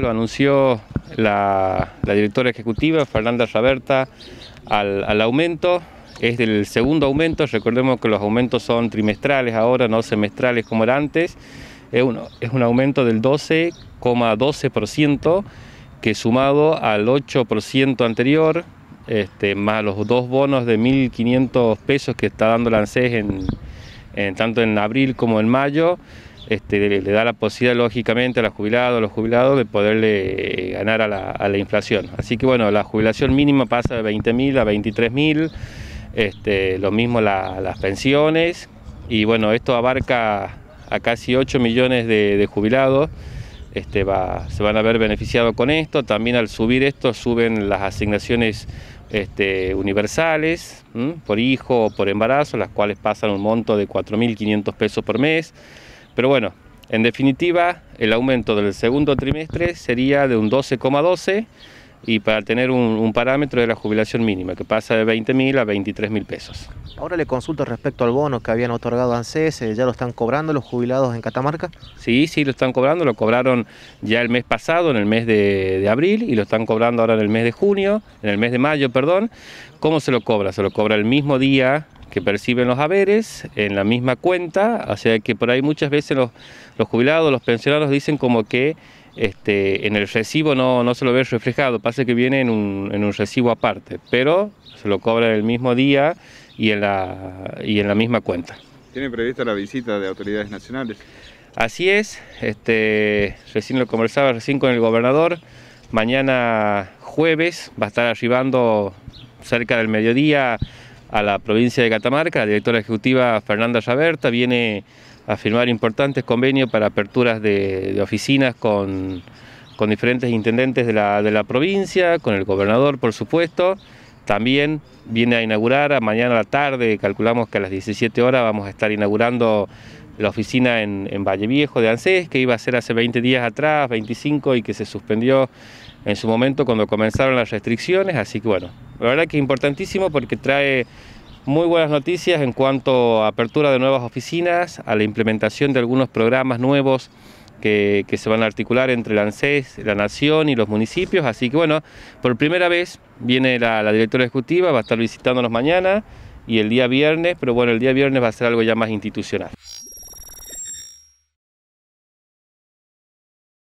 Lo anunció la, directora ejecutiva, Fernanda Raberta, al, aumento es del segundo aumento, recordemos que los aumentos son trimestrales ahora, no semestrales como era antes, es un, aumento del 12,12% que sumado al 8% anterior, este, más los dos bonos de 1.500 pesos que está dando la ANSES en, tanto en abril como en mayo, este, le, da la posibilidad lógicamente a los jubilados, los jubilados de poderle eh, ganar a la, inflación. Así que bueno, la jubilación mínima pasa de 20.000 a 23.000, este, lo mismo las pensiones y bueno, esto abarca a casi 8 millones de, jubilados. Este, se van a ver beneficiados con esto. También al subir esto suben las asignaciones este, universales por hijo o por embarazo, las cuales pasan un monto de 4.500 pesos por mes. Pero bueno, en definitiva, el aumento del segundo trimestre sería de un 12,12 y para tener un, parámetro de la jubilación mínima, que pasa de 20.000 a 23.000 pesos. Ahora le consulto respecto al bono que habían otorgado ANSES, eh, ¿ya lo están cobrando los jubilados en Catamarca? Sí, sí, lo están cobrando, lo cobraron ya el mes pasado, en el mes de, abril, y lo están cobrando ahora en el mes de junio, en el mes de mayo, perdón. ¿Cómo se lo cobra? Se lo cobra el mismo día que perciben los haberes en la misma cuenta, o sea que por ahí muchas veces los, los jubilados, los pensionados dicen como que este, en el recibo no, no, se lo ve reflejado, pasa que viene en un, recibo aparte, pero se lo cobra el mismo día y en la, en la misma cuenta. ¿Tiene prevista la visita de autoridades nacionales? Así es, este, recién lo conversaba recién con el gobernador, mañana jueves va a estar arribando cerca del mediodía a la provincia de Catamarca, la directora ejecutiva Fernanda Llaberta, viene a firmar importantes convenios para aperturas de, oficinas con, diferentes intendentes de la, provincia, con el gobernador, por supuesto. También viene a inaugurar, a mañana a la tarde, calculamos que a las 17 horas vamos a estar inaugurando la oficina en, Valle Viejo de ANSES, que iba a ser hace 20 días atrás, 25, y que se suspendió en su momento cuando comenzaron las restricciones. Así que bueno, la verdad que es importantísimo porque trae muy buenas noticias en cuanto a apertura de nuevas oficinas, a la implementación de algunos programas nuevos que, se van a articular entre el ANSES, la Nación y los municipios. Así que bueno, por primera vez viene la, la directora ejecutiva, va a estar visitándonos mañana y el día viernes, pero bueno, el día viernes va a ser algo ya más institucional.